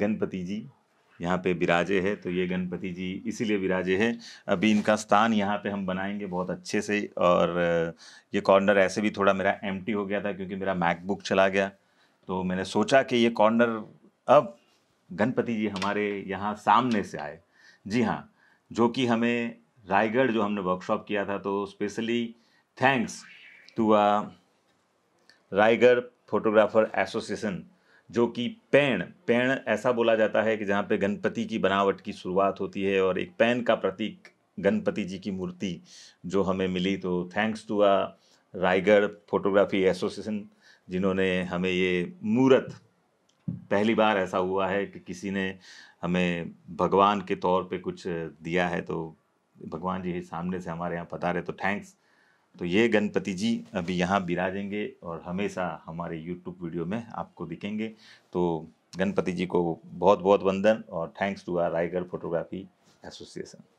गणपति जी यहाँ पे विराजे है तो ये गणपति जी इसीलिए विराजे है अभी इनका स्थान यहाँ पे हम बनाएंगे बहुत अच्छे से और ये कॉर्नर ऐसे भी थोड़ा मेरा एम हो गया था क्योंकि मेरा मैकबुक चला गया तो मैंने सोचा कि ये कॉर्नर अब गणपति जी हमारे यहाँ सामने से आए जी हाँ जो कि हमें रायगढ़ जो हमने वर्कशॉप किया था तो specially thanks to uh Raigarh photographer association जो कि पैण पैण ऐसा बोला जाता है कि जहाँ पे गणपति की बनावट की शुरुआत होती है और एक पैन का प्रतीक गणपति जी की मूर्ति जो हमें मिली तो thanks to uh Raigarh photography association जिन्होंने हमें ये मूर्त पहली बार ऐसा हुआ है कि किसी ने हमें भगवान के तौर पे कुछ दिया है तो भगवान जी सामने से हमारे यहाँ पता रहे तो थैंक्स तो ये गणपति जी अभी यहाँ बिराजेंगे और हमेशा हमारे यूट्यूब वीडियो में आपको दिखेंगे तो गणपति जी को बहुत बहुत वंदन और thanks to our Raigarh photography association